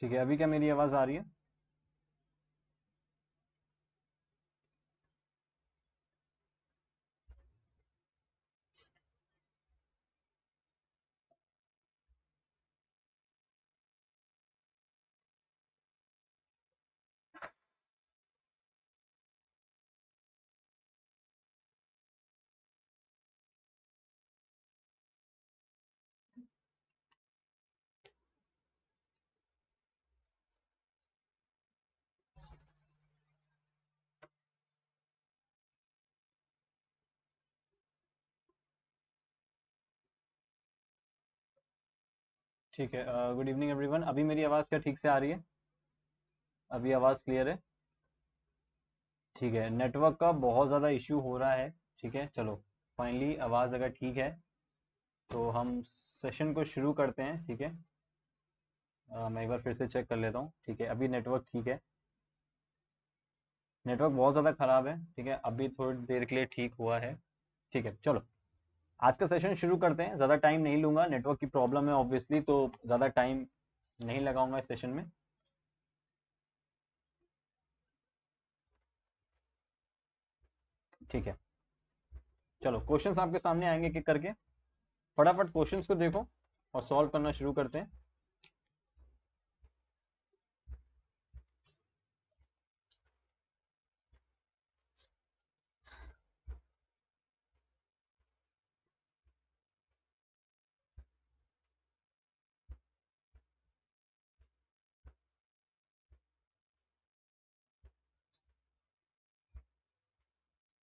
ठीक है अभी क्या मेरी आवाज़ आ रही है ठीक है गुड इवनिंग एवरीवन अभी मेरी आवाज़ क्या ठीक से आ रही है अभी आवाज़ क्लियर है ठीक है नेटवर्क का बहुत ज़्यादा इश्यू हो रहा है ठीक है चलो फाइनली आवाज़ अगर ठीक है तो हम सेशन को शुरू करते हैं ठीक है आ, मैं एक बार फिर से चेक कर लेता हूँ ठीक है अभी नेटवर्क ठीक है नेटवर्क बहुत ज़्यादा ख़राब है ठीक है अभी थोड़ी देर के लिए ठीक हुआ है ठीक है चलो आज का सेशन शुरू करते हैं ज़्यादा टाइम नहीं लूँगा नेटवर्क की प्रॉब्लम है ऑब्वियसली तो ज़्यादा टाइम नहीं लगाऊंगा इस सेशन में ठीक है चलो क्वेश्चंस आपके सामने आएंगे कि करके फटाफट क्वेश्चंस को देखो और सॉल्व करना शुरू करते हैं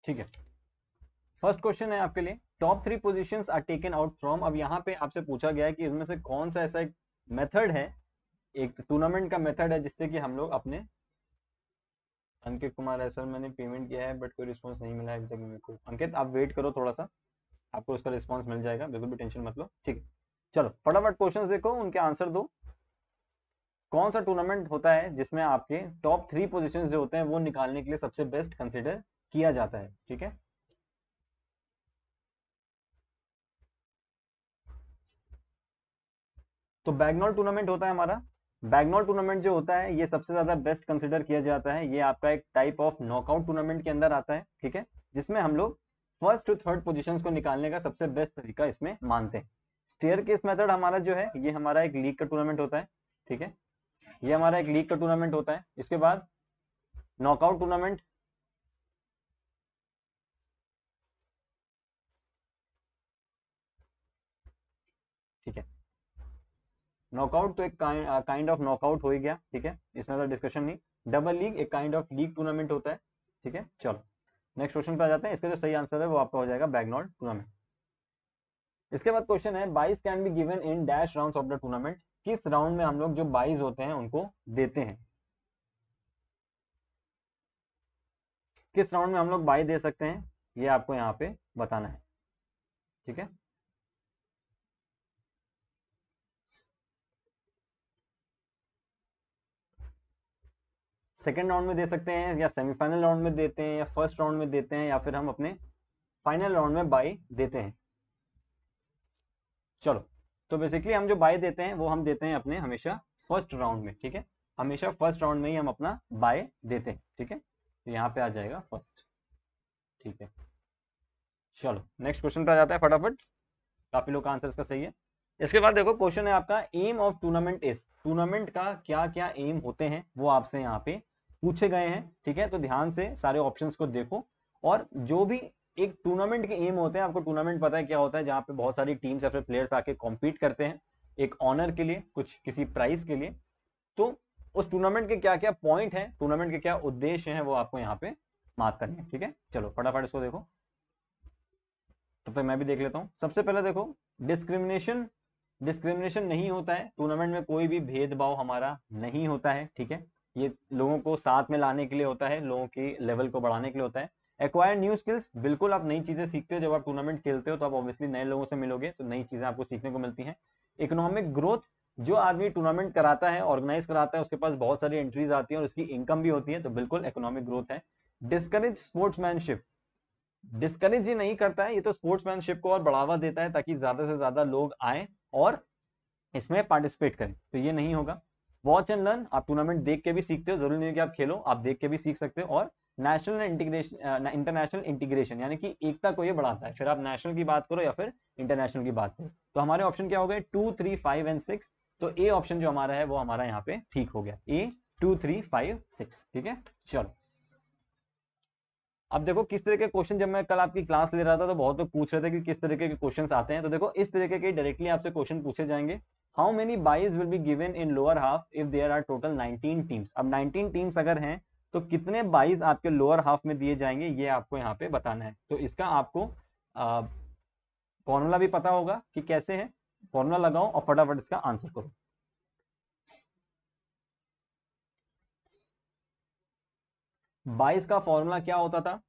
ठीक है फर्स्ट क्वेश्चन है आपके लिए top three position are taken out from अब यहाँ पे आपसे पूछा गया है कि इसमें से कौन सा ऐसा एक मेथड है एक टूर्नामेंट का मेथड है जिससे कि हम लोग अपने अंकित कुमार है सर मैंने पेमेंट किया है बट कोई रिस्पांस नहीं मिला है अभी तक मेरे को अंकित आप वेट करो थोड़ा सा आपको उसका रिस्पांस मिल जाएगा बिल्कुल भी टेंशन मत लो ठीक चलो फटाफट क्वेश्चन देखो उनके आंसर दो कौन सा टूर्नामेंट होता है जिसमें आपके टॉप थ्री पोजिशन जो होते हैं वो निकालने के लिए सबसे बेस्ट कंसिडर किया जाता है ठीक है तो बैगनॉल टूर्नामेंट होता है हमारा बैगनॉल टूर्नामेंट जो होता है ये सबसे ज्यादा बेस्ट कंसिडर किया जाता है ये आपका एक टाइप ऑफ नॉकआउट टूर्नामेंट के अंदर आता है ठीक है जिसमें हम लोग फर्स्ट टू थर्ड पोजीशंस को निकालने का सबसे बेस्ट तरीका इसमें मानते हैं स्टेयर केस मेथड हमारा जो है ये हमारा एक लीग का टूर्नामेंट होता है ठीक है ये हमारा एक लीग का टूर्नामेंट होता है इसके बाद नॉकआउट टूर्नामेंट नॉकआउट तो एक काइंड ऑफ नॉकआउट हो ही गया ठीक है इसमें तो डिस्कशन नहीं डबल लीग एक काइंड ऑफ लीग टूर्नामेंट होता है ठीक है चलो नेक्स्ट क्वेश्चन पे आ जाते हैं इसका जो सही आंसर है वो आपका हो जाएगा बैगनॉल टूर्नामेंट इसके बाद क्वेश्चन है byes can be given in dash round of the tournament किस राउंड में हम लोग जो बाईस होते हैं उनको देते हैं किस राउंड में हम लोग बाई दे सकते हैं ये आपको यहाँ पे बताना है ठीक है सेकेंड राउंड में दे सकते हैं या सेमीफाइनल राउंड में देते हैं या फर्स्ट राउंड में देते हैं या फिर हम अपने फाइनल राउंड में बाई देते हैं चलो तो बेसिकली हम जो बाय देते हैं वो हम देते हैं अपने हमेशा फर्स्ट राउंड में ठीक है हमेशा फर्स्ट राउंड में ही हम अपना बाय देते हैं ठीक है तो यहाँ पे आ जाएगा फर्स्ट ठीक है चलो नेक्स्ट क्वेश्चन पे आ जाता है फटाफट काफी लोग का आंसर इसका सही है इसके बाद देखो क्वेश्चन है आपका aim of tournament is tournament का क्या क्या एम होते हैं वो आपसे यहाँ पे पूछे गए हैं ठीक है तो ध्यान से सारे ऑप्शंस को देखो और जो भी एक टूर्नामेंट के एम होते हैं आपको टूर्नामेंट पता है क्या होता है जहाँ पे बहुत सारी टीम्स या फिर प्लेयर्स आके कॉम्पीट करते हैं एक ऑनर के लिए कुछ किसी प्राइज के लिए तो उस टूर्नामेंट के क्या क्या पॉइंट है टूर्नामेंट के क्या उद्देश्य है वो आपको यहाँ पे मार्क करने ठीक है चलो फटाफट इसको देखो तब तो तक मैं भी देख लेता हूँ सबसे पहले देखो डिस्क्रिमिनेशन डिस्क्रिमिनेशन नहीं होता है टूर्नामेंट में कोई भी भेदभाव हमारा नहीं होता है ठीक है ये लोगों को साथ में लाने के लिए होता है लोगों की लेवल को बढ़ाने के लिए होता है एक्वायर न्यू स्किल्स बिल्कुल आप नई चीज़ें सीखते हो जब आप टूर्नामेंट खेलते हो तो आप ऑब्वियसली नए लोगों से मिलोगे तो नई चीज़ें आपको सीखने को मिलती हैं इकोनॉमिक ग्रोथ जो आदमी टूर्नामेंट कराता है ऑर्गेनाइज कराता है उसके पास बहुत सारी एंट्रीज आती है और उसकी इनकम भी होती है तो बिल्कुल इकोनॉमिक ग्रोथ है डिस्करेज स्पोर्ट्समैनशिप डिस्करेज ये नहीं करता है ये तो स्पोर्ट्समैनशिप को और बढ़ावा देता है ताकि ज्यादा से ज्यादा लोग आए और इसमें पार्टिसिपेट करें तो ये नहीं होगा वॉच एंड लर्न आप टूर्नामेंट देख के भी सीखते हो जरूरी नहीं है कि आप खेलो आप देख के भी सीख सकते हो और नेशनल इंटीग्रेशन इंटरनेशनल इंटीग्रेशन यानी कि एकता को ये बढ़ाता है फिर आप नेशनल की बात करो या फिर इंटरनेशनल की बात करो तो हमारे ऑप्शन क्या हो गए two three five and six तो ए ऑप्शन जो हमारा है वो हमारा यहाँ पे ठीक हो गया A two three five six ठीक है चलो अब देखो किस तरह के क्वेश्चन जब मैं कल आपकी क्लास ले रहा था तो बहुत लोग पूछ रहे थे कि किस तरीके के क्वेश्चन आते हैं तो देखो इस तरीके के डायरेक्टली आपसे क्वेश्चन पूछे जाएंगे how many byes will be given in lower half if there are total 19 teams अब 19 टीम्स अगर हैं तो कितने बाइज आपके लोअर हाफ में दिए जाएंगे ये आपको यहाँ पे बताना है तो इसका आपको फॉर्मूला भी पता होगा कि कैसे है फॉर्मूला लगाओ और फटाफट इसका आंसर करो बाईस का फॉर्मूला क्या होता था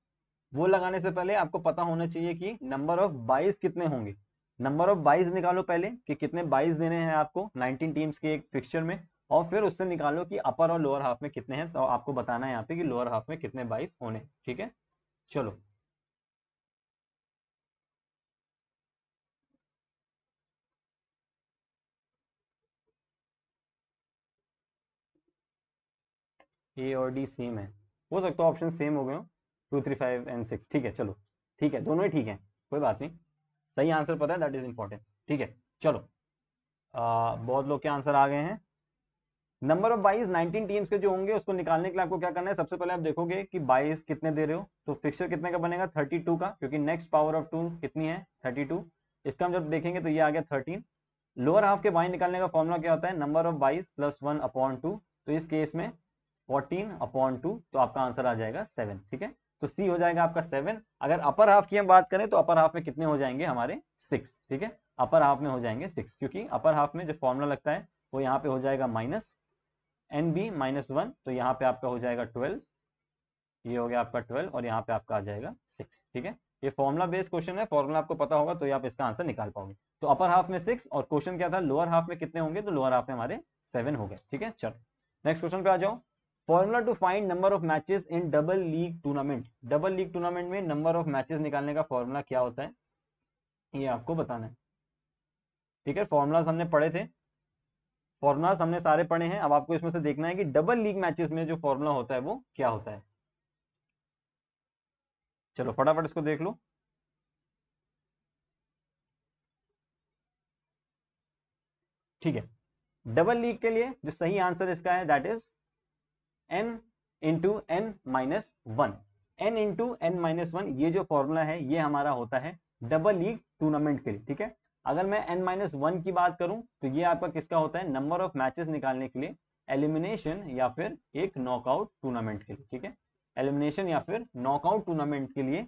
वो लगाने से पहले आपको पता होना चाहिए कि नंबर ऑफ बाईस कितने होंगे नंबर ऑफ बाईस निकालो पहले कि कितने बाईस देने हैं आपको नाइनटीन टीम्स के एक पिक्चर में और फिर उससे निकालो कि अपर और लोअर हाफ में कितने हैं तो आपको बताना है यहाँ पे कि लोअर हाफ में कितने बाईस होने ठीक है चलो ए और डी सेम है हो सकता है ऑप्शन सेम हो गए two three five and six ठीक है चलो ठीक है दोनों ही ठीक है कोई बात नहीं सही आंसर पता है दैट इज इंपॉर्टेंट ठीक है चलो आ, बहुत लोग के आंसर आ गए हैं number of byes nineteen teams के जो होंगे उसको निकालने के लिए आपको क्या करना है सबसे पहले आप देखोगे कि बाईस कितने दे रहे हो तो फिक्सर कितने का बनेगा थर्टी टू का क्योंकि नेक्स्ट पावर ऑफ टू कितनी है थर्टी टू इसका हम जब देखेंगे तो ये आ गया थर्टीन लोअर हाफ के बाई निकालने का फॉर्मुला क्या होता है number of byes plus one upon two तो इस केस में फोर्टीन अपॉन टू तो आपका आंसर आ जाएगा सेवन ठीक है तो सी हो जाएगा आपका सेवन अगर अपर हाफ की हम बात करें तो अपर हाफ में कितने हो जाएंगे हमारे सिक्स ठीक है अपर हाफ में हो जाएंगे सिक्स क्योंकि अपर हाफ में जो फॉर्मूला लगता है वो यहाँ पे हो जाएगा minus N B minus one तो यहाँ पे आपका हो जाएगा ट्वेल्व ये हो गया आपका ट्वेल्व और यहाँ पे आपका आ जाएगा सिक्स ठीक है ये फॉर्मुला बेस्ड क्वेश्चन है फॉर्मूला आपको पता होगा तो आप इसका आंसर निकाल पाओगे तो अपर हाफ में सिक्स और क्वेश्चन क्या था लोअर हाफ में कितने होंगे तो लोअर हाफ में हमारे सेवन हो गए ठीक है चलो नेक्स्ट क्वेश्चन पे आ जाओ formula to find number of matches in double league tournament double league tournament में नंबर ऑफ मैचेस निकालने का फॉर्मूला क्या होता है ये आपको बताना है ठीक है फॉर्मूलाज हमने पढ़े थे फॉर्मूलाज हमने सारे पढ़े हैं अब आपको इसमें से देखना है कि डबल लीग मैचेस में जो फॉर्मूला होता है वो क्या होता है चलो फटाफट इसको देख लो ठीक है डबल लीग के लिए जो सही आंसर इसका है that is N into N minus one N into N minus one ये जो फॉर्मूला है ये हमारा होता है डबल लीग टूर्नामेंट के लिए ठीक है अगर मैं एन माइनस वन की बात करूं तो ये आपका किसका होता है नंबर ऑफ मैचेस निकालने के लिए एलिमिनेशन या फिर एक नॉकआउट टूर्नामेंट के लिए ठीक है एलिमिनेशन या फिर नॉकआउट टूर्नामेंट के लिए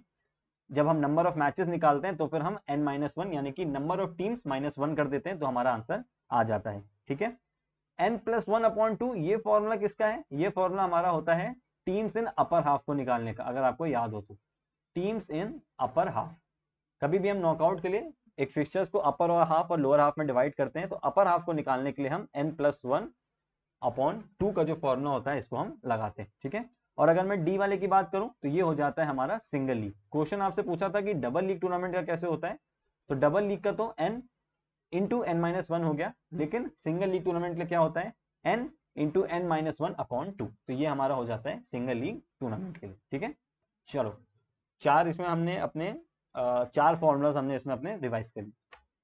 जब हम नंबर ऑफ मैचेस निकालते हैं तो फिर हम एन माइनस वन यानी कि number of teams minus one कर देते हैं तो हमारा आंसर आ जाता है ठीक है n plus one upon two ये फॉर्मूला किसका है ये फॉर्मूला हमारा होता है टीम्स इन अपर हाफ को निकालने का अगर आपको याद हो तो टीम्स इन अपर हाफ कभी भी हम नॉकआउट के लिए एक फिक्सचर्स को अपर और हाफ और लोअर हाफ में डिवाइड करते हैं तो अपर हाफ को निकालने के लिए हम n plus one upon two का जो फॉर्मूला होता है इसको हम लगाते हैं ठीक है और अगर मैं डी वाले की बात करूं तो ये हो जाता है हमारा सिंगल लीग क्वेश्चन आपसे पूछा था कि डबल लीग टूर्नामेंट का कैसे होता है तो डबल लीग का तो n into N minus one हो गया लेकिन सिंगल लीग टूर्नामेंट का क्या होता है n into N minus one upon two तो ये हमारा हो जाता है सिंगल लीग टूर्नामेंट के लिए ठीक है चलो चार इसमें हमने अपने चार फॉर्मूलाज हमने इसमें अपने रिवाइज कर लिए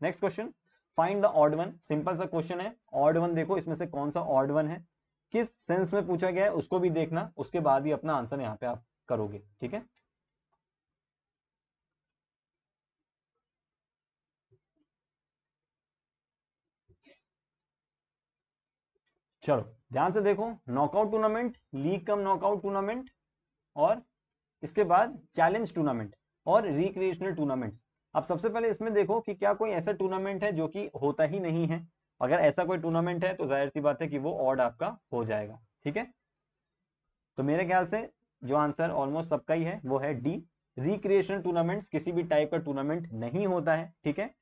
next question find the odd one simple सा क्वेश्चन है ऑड वन देखो इसमें से कौन सा ऑड वन है किस सेंस में पूछा गया है उसको भी देखना उसके बाद ही अपना आंसर यहाँ पे आप करोगे ठीक है चलो ध्यान से देखो knockout tournament league cum knockout tournament और इसके बाद चैलेंज टूर्नामेंट और रिक्रिएशनल टूर्नामेंट अब सबसे पहले इसमें देखो कि क्या कोई ऐसा टूर्नामेंट है जो कि होता ही नहीं है अगर ऐसा कोई टूर्नामेंट है तो जाहिर सी बात है कि वो ऑड आपका हो जाएगा ठीक है तो मेरे ख्याल से जो आंसर ऑलमोस्ट सबका ही है वो है डी रिक्रिएशनल टूर्नामेंट किसी भी टाइप का टूर्नामेंट नहीं होता है ठीक है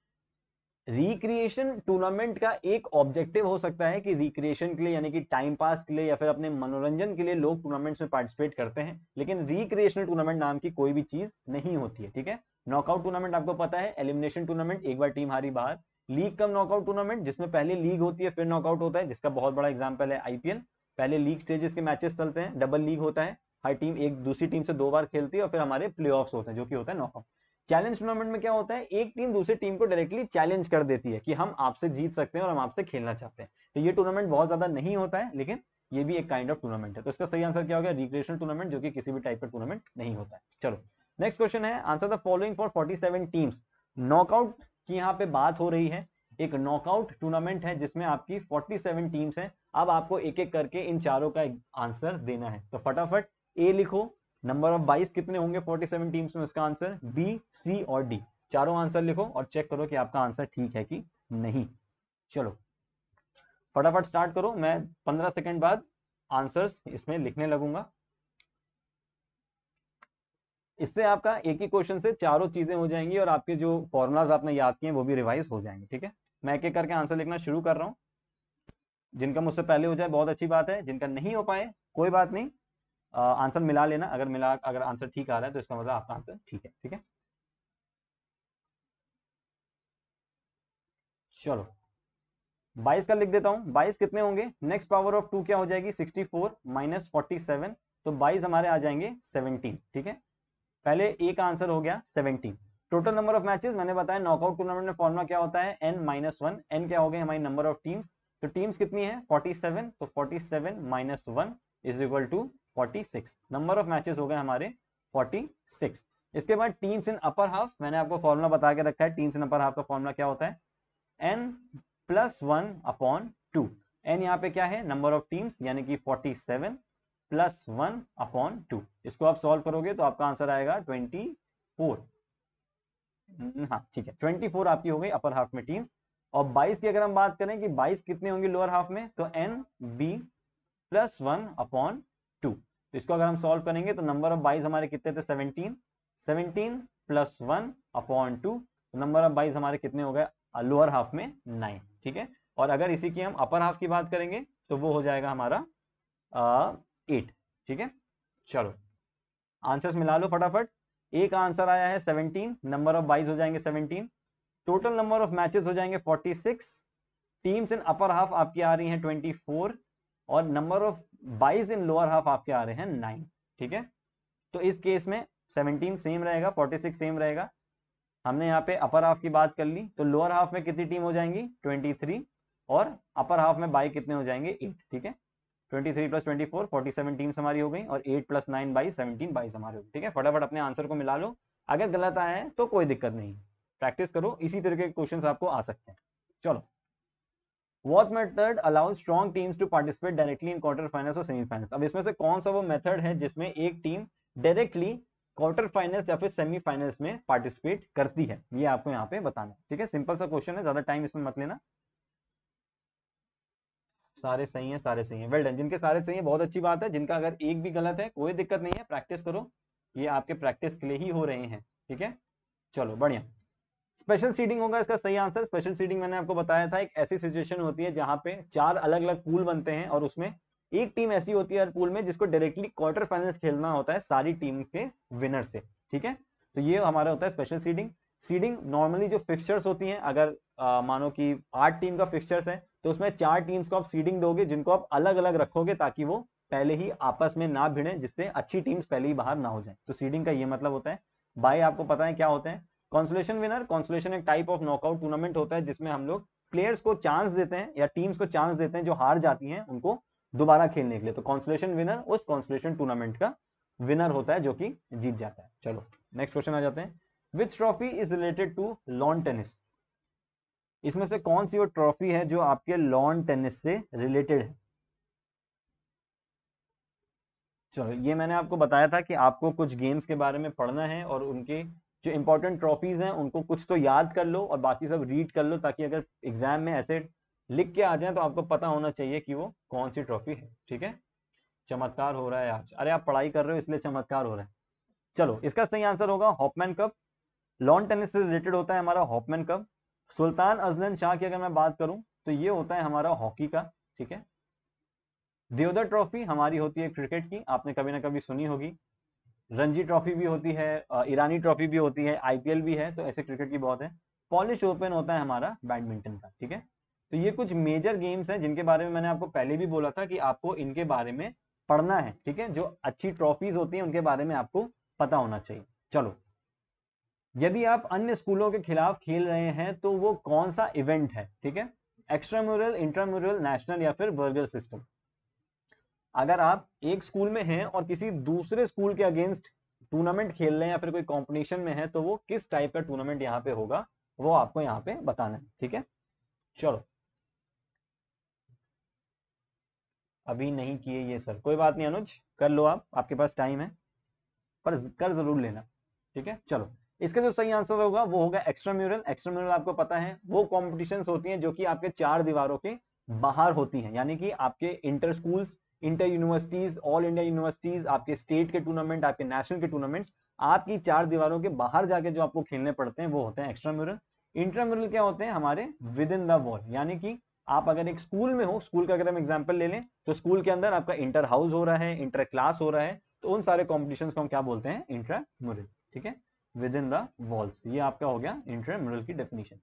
रिक्रिएशन टूर्नामेंट का एक ऑब्जेक्टिव हो सकता है कि रिक्रिएशन के लिए यानी कि टाइम पास के लिए या फिर अपने मनोरंजन के लिए लोग टूर्नामेंट्स में पार्टिसिपेट करते हैं लेकिन रिक्रिएशनल टूर्नामेंट नाम की कोई भी चीज नहीं होती है ठीक है नॉकआउट टूर्नामेंट आपको पता है एलिमिनेशन टूर्नामेंट एक बार टीम हारी बाहर लीग कम नॉकआउट टूर्नामेंट जिसमें पहले लीग होती है फिर नॉकआउट होता है जिसका बहुत बड़ा एग्जाम्पल है आईपीएल पहले लीग स्टेजेस के मैचेस चलते हैं डबल लीग होता है हर टीम एक दूसरी टीम से दो बार खेलती है और फिर हमारे प्ले होते हैं जो कि होता है नॉकआउट चैलेंज टूर्नामेंट में क्या होता है एक टीम दूसरी टीम को डायरेक्टली चैलेंज कर देती है कि हम आपसे जीत सकते हैं और हम आपसे खेलना चाहते हैं तो ये टूर्नामेंट बहुत ज्यादा नहीं होता है लेकिन ये भी एक काइंड ऑफ टूर्नामेंट है तो इसका सही आंसर क्या हो गया रिक्रिएशन टूर्नामेंट जो कि किसी भी टाइप का टूर्नामेंट नहीं होता है चलो नेक्स्ट क्वेश्चन है answer the following for seven teams knockout की यहाँ पे बात हो रही है एक नॉकआउट टूर्नामेंट है जिसमें आपकी 47 टीम्स हैं अब आपको एक एक करके इन चारों का आंसर देना है तो फटाफट ए लिखो नंबर ऑफ बाईस कितने होंगे 47 टीम्स में उसका आंसर बी सी और डी चारों आंसर लिखो और चेक करो कि आपका आंसर ठीक है कि नहीं चलो फटाफट स्टार्ट करो मैं 15 सेकंड बाद आंसर्स इसमें लिखने लगूंगा इससे आपका एक ही क्वेश्चन से चारों चीजें हो जाएंगी और आपके जो फॉर्मुलाज आपने याद किए वो भी रिवाइज हो जाएंगे ठीक है मैं एक एक करके आंसर लिखना शुरू कर रहा हूं जिनका मुझसे पहले हो जाए बहुत अच्छी बात है जिनका नहीं हो पाए कोई बात नहीं आंसर मिला लेना अगर मिला अगर आंसर ठीक आ रहा है तो इसका मतलब आपका आंसर ठीक है ठीक है चलो 22 का लिख देता हूं 22 कितने होंगे नेक्स्ट पावर ऑफ टू क्या हो जाएगी 64 फोर माइनस फोर्टी तो 22 हमारे आ जाएंगे 17 ठीक है पहले ए का आंसर हो गया 17 टोटल नंबर ऑफ मैचेस मैंने बताया नॉकआउट टूर्नामेंट में फॉर्मुला क्या होता है एन माइनस वन एन क्या हो गए हमारी नंबर ऑफ टीम्स तो टीम्स कितनी है 47 तो 47 seven minus one is equal to 46 number of matches हो गए हमारे 46 इसके बाद टीम्स इन अपर हाफ मैंने आपको फॉर्मूला बता के रखा है टीम्स इन अपर हाफ का फॉर्मूला क्या होता है n plus one upon two n यहाँ पे क्या है नंबर ऑफ टीम्स यानी कि 47 प्लस वन अपॉन टू इसको आप सॉल्व करोगे तो आपका आंसर आएगा 24 हाँ ठीक है 24 आपकी हो गई अपर हाफ में टीम्स और 22 की अगर हम बात करें कि 22 कितने होंगे लोअर हाफ में तो n b plus one upon तो इसको अगर हम सॉल्व करेंगे तो नंबर ऑफ बाइज हमारे कितने थे seventeen seventeen plus one upon two number of byes हमारे कितने हो गए लोअर हाफ में नाइन ठीक है और अगर इसी की हम अपर हाफ की बात करेंगे तो वो हो जाएगा हमारा एट ठीक है चलो आंसर्स मिला लो फटाफट एक आंसर आया है सेवनटीन नंबर ऑफ बाइज हो जाएंगे seventeen total number of matches हो जाएंगे forty six teams in upper half आपकी आ रही हैं ट्वेंटी फोर और number of byes in lower half आपके आ रहे हैं नाइन ठीक है तो इस केस में सेवनटीन सेम रहेगा फोर्टी सिक्स सेम रहेगा हमने यहाँ पे अपर हाफ की बात कर ली तो लोअर हाफ में कितनी टीम हो जाएंगी ट्वेंटी थ्री और अपर हाफ में बाई कितने हो जाएंगे एट ठीक है twenty three plus twenty four forty seven teams हमारी हो गई और eight plus nine by seventeen byes हमारी हो गई ठीक है फटाफट अपने आंसर को मिला लो अगर गलत आया है तो कोई दिक्कत नहीं प्रैक्टिस करो इसी तरह के क्वेश्चन आपको आ सकते हैं चलो what method allow strong teams to participate directly in quarter finals और सेमीफाइनल्स अब इसमें से कौन सा वो मेथड है जिसमें एक टीम डायरेक्टली क्वार्टर फाइनल्स या फिर सेमीफाइनल्स में पार्टिसिपेट करती है ये आपको यहाँ पे बताना ठीक है सिंपल सा क्वेश्चन है ज्यादा टाइम इसमें मत लेना सारे सही है सारे सही है वेल well डन जिनके सारे सही है बहुत अच्छी बात है जिनका अगर एक भी गलत है कोई दिक्कत नहीं है प्रैक्टिस करो ये आपके प्रैक्टिस के लिए ही हो रहे हैं ठीक है चलो बढ़िया स्पेशल सीडिंग होगा इसका सही आंसर स्पेशल सीडिंग मैंने आपको बताया था एक ऐसी सिचुएशन होती है जहां पे चार अलग अलग पूल बनते हैं और उसमें एक टीम ऐसी होती है पूल में जिसको डायरेक्टली क्वार्टर फाइनल्स खेलना होता है सारी टीम के विनर से ठीक है तो ये हमारा होता है स्पेशल सीडिंग सीडिंग नॉर्मली जो फिक्सचर्स होती है अगर आ, मानो कि आठ टीम का फिक्सर्स है तो उसमें चार टीम्स को आप सीडिंग दोगे जिनको आप अलग अलग रखोगे ताकि वो पहले ही आपस में ना भिड़े जिससे अच्छी टीम्स पहले ही बाहर ना हो जाए तो सीडिंग का ये मतलब होता है बाय आपको पता है क्या होते हैं कॉन्सुलेशन विनर कॉन्सुलेशन एक टाइप ऑफ नॉकआउट टूर्नामेंट होता है जिसमें हम लोग प्लेयर्स को चांस देते हैं या टीम्स को चांस देते हैं जो हार जाती हैं उनको दोबारा खेलने के लिए तो कॉन्सुलेशन विनर उस कॉन्सुलेशन टूर्नामेंट का विनर होता है जो कि जीत जाता है चलो नेक्स्ट क्वेश्चन आ जाते हैं which trophy is related to lawn tennis इसमें से कौन सी वो ट्रॉफी है जो आपके लॉन टेनिस से रिलेटेड है चलो ये मैंने आपको बताया था कि आपको कुछ गेम्स के बारे में पढ़ना है और उनके जो इंपॉर्टेंट ट्रॉफीज हैं उनको कुछ तो याद कर लो और बाकी सब रीड कर लो ताकि अगर एग्जाम में ऐसे लिख के आ जाए तो आपको पता होना चाहिए कि वो कौन सी ट्रॉफी है ठीक है चमत्कार हो रहा है आज अरे आप पढ़ाई कर रहे हो इसलिए चमत्कार हो रहा है चलो इसका सही आंसर होगा हॉपमैन कप लॉन टेनिस से रिलेटेड होता है हमारा Hopman Cup Sultan Azlan Shah की अगर मैं बात करूं तो ये होता है हमारा हॉकी का ठीक है दियोदर ट्रॉफी हमारी होती है क्रिकेट की आपने कभी ना कभी सुनी होगी रणजी ट्रॉफी भी होती है ईरानी ट्रॉफी भी होती है आईपीएल भी है तो ऐसे क्रिकेट की बहुत है पॉलिश ओपन होता है हमारा बैडमिंटन का ठीक है तो ये कुछ मेजर गेम्स हैं जिनके बारे में मैंने आपको पहले भी बोला था कि आपको इनके बारे में पढ़ना है ठीक है जो अच्छी ट्रॉफीज होती हैं उनके बारे में आपको पता होना चाहिए चलो यदि आप अन्य स्कूलों के खिलाफ खेल रहे हैं तो वो कौन सा इवेंट है ठीक है इंट्रा म्यूरल नेशनल या फिर बर्गर सिस्टम अगर आप एक स्कूल में हैं और किसी दूसरे स्कूल के अगेंस्ट टूर्नामेंट खेल रहे हैं या फिर कोई कॉम्पिटिशन में है तो वो किस टाइप का टूर्नामेंट यहाँ पे होगा वो आपको यहाँ पे बताना है ठीक है चलो अभी नहीं किए ये सर कोई बात नहीं अनुज कर लो आप आपके पास टाइम है पर कर जरूर लेना ठीक है चलो इसका जो सही आंसर होगा वो होगा एक्स्ट्रा म्यूरल एक्स्ट्रा म्यूरल आपको पता है वो कॉम्पिटिशन होती हैं जो कि आपके चार दीवारों के बाहर होती हैं यानी कि आपके inter schools inter universities all India universities आपके स्टेट के टूर्नामेंट आपके नेशनल के टूर्नामेंट्स आपकी चार दीवारों के बाहर जाके जो आपको खेलने पड़ते हैं वो होते हैं एक्स्ट्रा म्यूरल इंट्रा म्यूरल क्या होते हैं हमारे विद इन द वॉल यानी कि आप अगर एक स्कूल में हो स्कूल का अगर हम एग्जाम्पल ले लें तो स्कूल के अंदर आपका इंटर हाउस हो रहा है इंटर क्लास हो रहा है तो उन सारे कॉम्पिटिशन को हम क्या बोलते हैं इंट्रा म्यूरल ठीक है विद इन द वॉल्स ये आपका हो गया इंट्रा म्यूरल की definition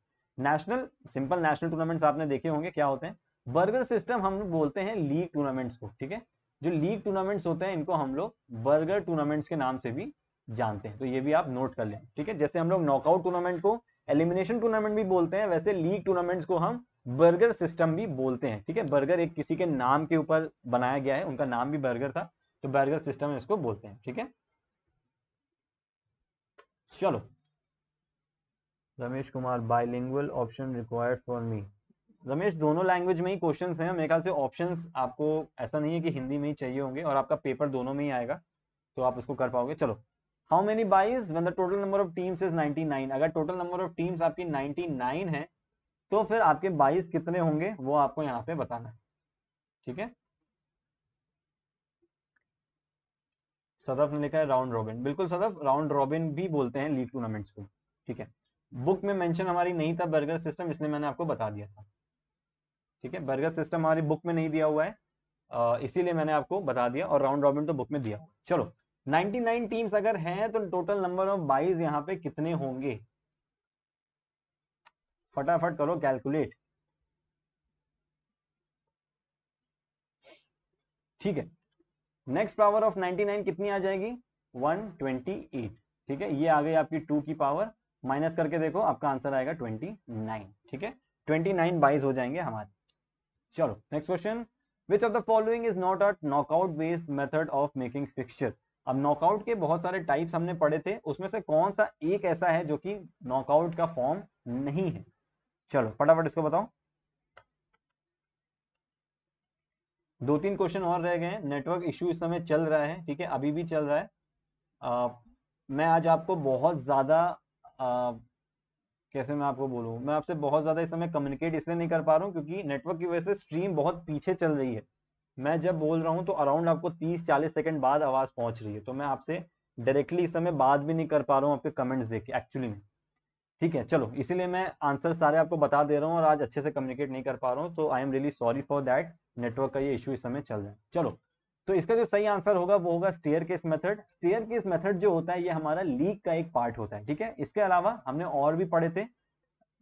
national simple national tournaments आपने देखे होंगे क्या होते हैं बर्गर सिस्टम हम बोलते हैं लीग टूर्नामेंट्स को ठीक है जो लीग टूर्नामेंट्स होते हैं इनको हम लोग बर्गर टूर्नामेंट्स के नाम से भी जानते हैं तो ये भी आप नोट कर लें ठीक है जैसे हम लोग नॉकआउट टूर्नामेंट को एलिमिनेशन टूर्नामेंट भी बोलते हैं वैसे लीग टूर्नामेंट्स को हम बर्गर सिस्टम भी बोलते हैं ठीक है बर्गर एक किसी के नाम के ऊपर बनाया गया है उनका नाम भी बर्गर था तो बर्गर सिस्टम इसको बोलते हैं ठीक है चलो Ramesh Kumar bilingual option required for me Ramesh दोनों लैंग्वेज में ही क्वेश्चंस हैं मेरे ख्याल से ऑप्शंस आपको ऐसा नहीं है कि हिंदी में ही चाहिए होंगे और आपका पेपर दोनों में ही आएगा तो आप उसको कर पाओगे चलो how many byes when the total number of teams is 99 अगर टोटल नंबर ऑफ टीम्स आपकी 99 है तो फिर आपके बाइस कितने होंगे वो आपको यहाँ पे बताना है ठीक है सदफ ने लिखा है राउंड रॉबिन बिल्कुल सदफ राउंड रॉबिन भी बोलते हैं लीग टूर्नामेंट्स को ठीक है बुक में मेंशन हमारी नहीं था बर्गर सिस्टम इसलिए मैंने आपको बता दिया था ठीक है बर्गर सिस्टम हमारी बुक में नहीं दिया हुआ है इसीलिए मैंने आपको बता दिया और राउंड रॉबिन तो बुक में दिया हुआ चलो 99 टीम्स अगर हैं तो टोटल नंबर ऑफ बाइज यहाँ पे कितने होंगे फटाफट करो कैलकुलेट ठीक है नेक्स्ट पावर ऑफ 99 कितनी आ जाएगी 128 ठीक है ये आ गई आपकी 2 की पावर माइनस करके देखो आपका आंसर आएगा 29 ठीक है 29 बाइस हो जाएंगे हमारे चलो next question which of the following is not a knockout based method of making fixture अब नॉकआउट के बहुत सारे टाइप्स हमने पढ़े थे उसमें से कौन सा एक ऐसा है जो कि नॉकआउट का फॉर्म नहीं है चलो फटाफट इसको बताओ दो तीन क्वेश्चन और रह गए हैं नेटवर्क इश्यू इस समय चल रहा है ठीक है अभी भी चल रहा है आ, मैं आज आपको बहुत ज़्यादा कैसे मैं आपको बोलूँ मैं आपसे बहुत ज़्यादा इस समय कम्युनिकेट इसलिए नहीं कर पा रहा हूँ क्योंकि नेटवर्क की वजह से स्ट्रीम बहुत पीछे चल रही है मैं जब बोल रहा हूँ तो अराउंड आपको तीस चालीस सेकेंड बाद आवाज़ पहुँच रही है तो मैं आपसे डायरेक्टली इस समय बात भी नहीं कर पा रहा हूँ आपके कमेंट्स देख के एक्चुअली में ठीक है चलो इसीलिए मैं आंसर सारे आपको बता दे रहा हूँ और आज अच्छे से कम्युनिकेट नहीं कर पा रहा हूँ तो I am really sorry for that network का ये इशू इस समय चल रहा है चलो तो इसका जो सही आंसर होगा वो होगा staircase method staircase method जो होता है ये हमारा लीक का एक पार्ट होता है ठीक है इसके अलावा हमने और भी पढ़े थे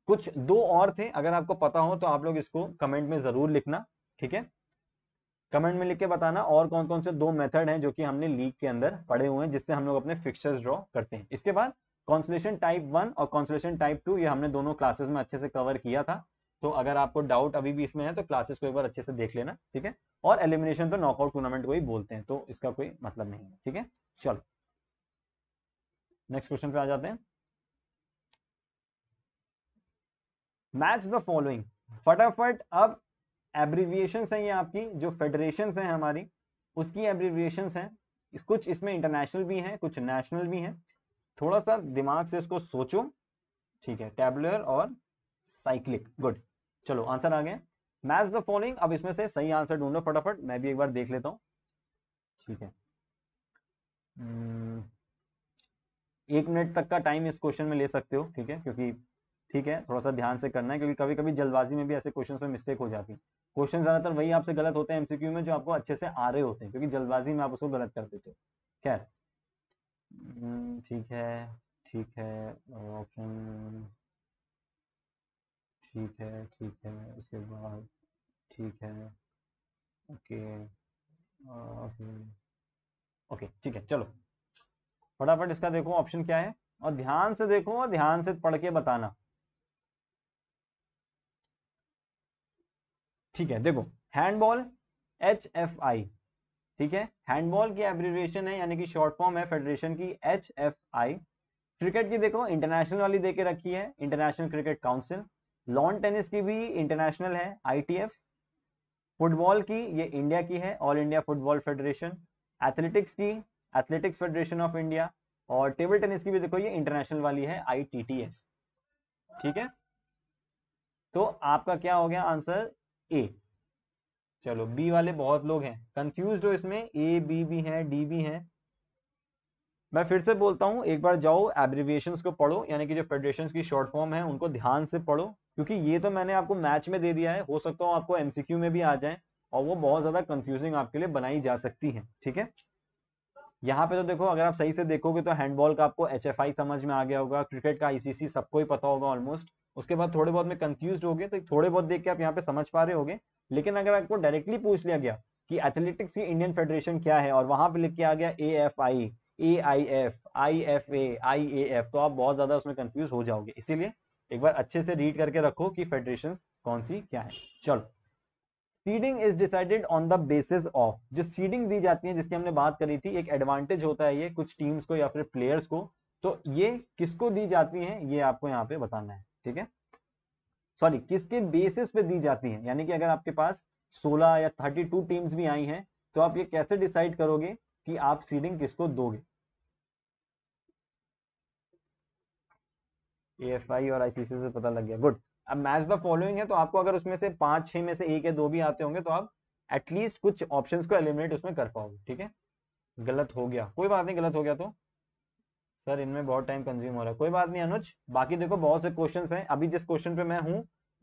कुछ दो और थे अगर आपको पता हो तो आप लोग इसको कमेंट में जरूर लिखना ठीक है कमेंट में लिख के बताना और कौन कौन से दो मेथड हैं जो कि हमने लीग के अंदर पढ़े हुए हैं जिससे हम लोग अपने फिक्सर्स ड्रॉ करते हैं इसके बाद कॉन्सुलेशन टाइप वन और कॉन्सुलेशन टाइप टू ये हमने दोनों क्लासेस में अच्छे से कवर किया था तो अगर आपको डाउट अभी भी इसमें है तो क्लासेस को एक बार अच्छे से देख लेना ठीक है और एलिमिनेशन तो नॉकआउट टूर्नामेंट को ही बोलते हैं तो इसका कोई मतलब नहीं है ठीक है चलो नेक्स्ट क्वेश्चन पे आ जाते हैं मैच द फॉलोइंग फटाफट अब एब्रीविएशन है ये आपकी जो फेडरेशन है हमारी उसकी एब्रीविएशन है कुछ इसमें इंटरनेशनल भी है कुछ नेशनल भी है थोड़ा सा दिमाग से इसको सोचो ठीक है टेबलर और साइक्लिक गुड चलो आंसर आ गया मैच द फॉलोइंग अब इसमें से सही आंसर ढूंढो फटाफट मैं भी एक बार देख लेता हूं ठीक है हम्म, एक मिनट तक का टाइम इस क्वेश्चन में ले सकते हो ठीक है क्योंकि ठीक है थोड़ा सा ध्यान से करना है क्योंकि कभी कभी जल्दबाजी में भी ऐसे क्वेश्चन में मिस्टेक हो जाती है क्वेश्चन ज्यादातर वही आपसे गलत होते हैं एमसीक्यू में जो आपको अच्छे से आ रहे होते हैं क्योंकि जल्दबाजी में आप उसको गलत कर देते हो क्या हम्म, ठीक है ठीक है ऑप्शन ठीक है ठीक है उसके बाद ठीक है ओके ओके ठीक है चलो फटाफट इसका देखो ऑप्शन क्या है और ध्यान से देखो और ध्यान से पढ़ के बताना ठीक है देखो हैंडबॉल एच एफ आई ठीक है हैंडबॉल की एब्रिवेशन है यानी कि शॉर्ट फॉर्म है फेडरेशन की एच एफ आई क्रिकेट की देखो इंटरनेशनल वाली दे के रखी है international cricket council lawn tennis की भी इंटरनेशनल है आईटीएफ फुटबॉल की ये इंडिया की है all India football federation athletics की एथलेटिक्स फेडरेशन ऑफ इंडिया और टेबल टेनिस की भी देखो ये इंटरनेशनल वाली है आई ठीक है तो आपका क्या हो गया आंसर ए चलो बी वाले बहुत लोग हैं कंफ्यूज हो इसमें ए बी भी है डी भी है मैं फिर से बोलता हूँ एक बार जाओ एब्रिविएशन को पढ़ो यानी कि जो फेडरेशन की शॉर्ट फॉर्म है उनको ध्यान से पढ़ो क्योंकि ये तो मैंने आपको मैच में दे दिया है हो सकता हूँ आपको एमसीक्यू में भी आ जाए और वो बहुत ज्यादा कंफ्यूजिंग आपके लिए बनाई जा सकती है ठीक है यहाँ पे तो देखो अगर आप सही से देखोगे तो हैंडबॉल का आपको एच समझ में आ गया होगा क्रिकेट का आईसीसी सबको ही पता होगा ऑलमोस्ट उसके बाद थोड़े बहुत में कंफ्यूज हो गए तो थोड़े बहुत देख के आप यहाँ पे समझ पा रहे होगे लेकिन अगर आपको डायरेक्टली पूछ लिया गया कि एथलेटिक्स की इंडियन फेडरेशन क्या है और वहां पे लिख के आ गया A F I A I F I F A I A F तो आप बहुत ज्यादा उसमें कंफ्यूज हो जाओगे इसीलिए एक बार अच्छे से रीड करके रखो कि फेडरेशन कौन सी क्या है चलो seeding is decided on the basis of जो सीडिंग दी जाती है जिसकी हमने बात करी थी एक एडवांटेज होता है ये कुछ टीम्स को या फिर प्लेयर्स को तो ये किसको दी जाती है ये आपको यहाँ पे बताना है ठीक है सॉरी किसके बेसिस पे दी जाती है यानी कि अगर आपके पास 16 या 32 टीम्स भी आई हैं तो आप ये कैसे डिसाइड करोगे कि आप सीडिंग किसको दोगे ए और आईसीसी से पता लग गया गुड अब मैच द फॉलोइंग है तो आपको अगर उसमें से पांच छह में से एक या दो भी आते होंगे तो आप एटलीस्ट कुछ ऑप्शन को एलिमिनेट उसमें कर पाओगे ठीक है गलत हो गया कोई बात नहीं गलत हो गया तो सर इनमें बहुत टाइम कंज्यूम हो रहा है कोई बात नहीं अनुज बाकी देखो बहुत से क्वेश्चन हैं अभी जिस क्वेश्चन पे मैं हूँ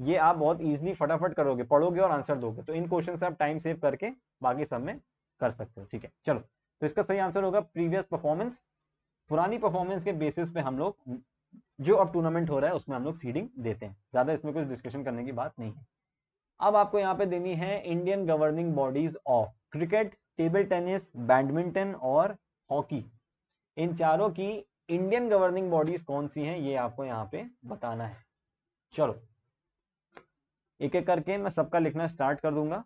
ये आप बहुत इजीली फटाफट करोगे पढ़ोगे और आंसर दोगे तो इन क्वेश्चन से आप टाइम सेव करके बाकी सब में कर सकते हो ठीक है चलो तो इसका सही आंसर होगा प्रीवियस परफॉर्मेंस पुरानी परफॉर्मेंस के बेसिस पे हम लोग जो अब टूर्नामेंट हो रहा है उसमें हम लोग सीडिंग देते हैं ज़्यादा इसमें कुछ डिस्कशन करने की बात नहीं है अब आपको यहाँ पे देनी है Indian governing bodies of cricket table tennis badminton और हॉकी इन चारों की इंडियन गवर्निंग बॉडीज कौन सी हैं ये आपको यहाँ पे बताना है चलो एक एक करके मैं सबका लिखना स्टार्ट कर दूंगा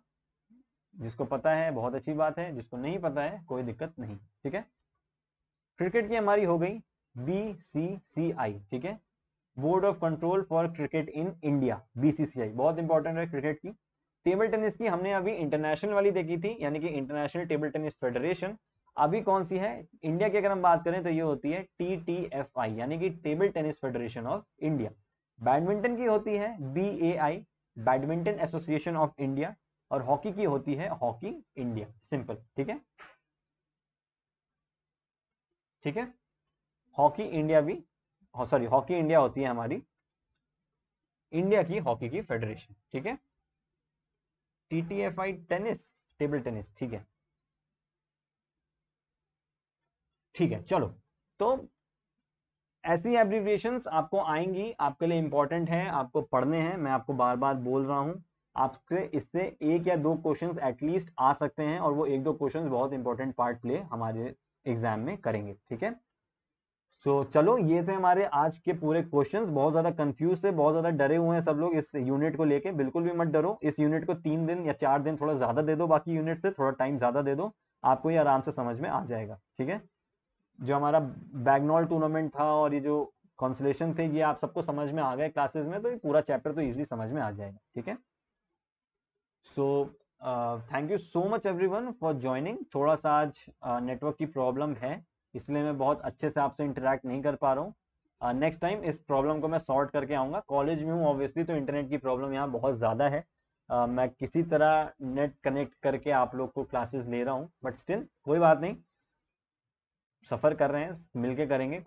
जिसको पता है बहुत अच्छी बात है जिसको नहीं पता है कोई दिक्कत नहीं ठीक है क्रिकेट की हमारी हो गई बी सी सी आई ठीक है board of control for cricket in India BCCI बहुत इंपॉर्टेंट है क्रिकेट की टेबल टेनिस की हमने अभी इंटरनेशनल वाली देखी थी यानी कि इंटरनेशनल टेबल टेनिस फेडरेशन अभी कौन सी है इंडिया की अगर हम बात करें तो ये होती है टी टी एफ आई यानी कि table tennis federation of India badminton की होती है B A I badminton association of India और हॉकी की होती है हॉकी इंडिया सिंपल ठीक है ठीक है हॉकी इंडिया भी सॉरी हाँ, हॉकी इंडिया होती है हमारी इंडिया की हॉकी की फेडरेशन ठीक है टीटीएफआई टेनिस टेबल टेनिस ठीक है ठीक है चलो तो ऐसी एब्रीविएशन आपको आएंगी आपके लिए इंपॉर्टेंट है आपको पढ़ने हैं मैं आपको बार बार बोल रहा हूं आपसे इससे एक या दो क्वेश्चंस एटलीस्ट आ सकते हैं और वो एक दो क्वेश्चंस बहुत इंपॉर्टेंट पार्ट प्ले हमारे एग्जाम में करेंगे ठीक है सो so, चलो ये थे हमारे आज के पूरे क्वेश्चंस बहुत ज्यादा कंफ्यूज थे बहुत ज्यादा डरे हुए हैं सब लोग इस यूनिट को लेके बिल्कुल भी मत डरो इस यूनिट को तीन दिन या चार दिन थोड़ा ज्यादा दे दो बाकी यूनिट से थोड़ा टाइम ज्यादा दे दो आपको ये आराम से समझ में आ जाएगा ठीक है जो हमारा बैगनॉल टूर्नामेंट था और ये जो कॉन्सलेशन थे ये आप सबको समझ में आ गए क्लासेज में तो ये पूरा चैप्टर तो ईजिली समझ में आ जाएगा ठीक है so thank you so much every for joining थोड़ा सा आज नेटवर्क uh, की प्रॉब्लम है इसलिए मैं बहुत अच्छे से आपसे इंटरेक्ट नहीं कर पा रहा हूँ नेक्स्ट uh, टाइम इस प्रॉब्लम को मैं सॉल्व करके आऊँगा कॉलेज में हूँ ऑब्वियसली तो इंटरनेट की प्रॉब्लम यहाँ बहुत ज़्यादा है uh, मैं किसी तरह नेट कनेक्ट करके आप लोग को क्लासेस ले रहा हूँ बट स्टिल कोई बात नहीं सफ़र कर रहे हैं मिलके करेंगे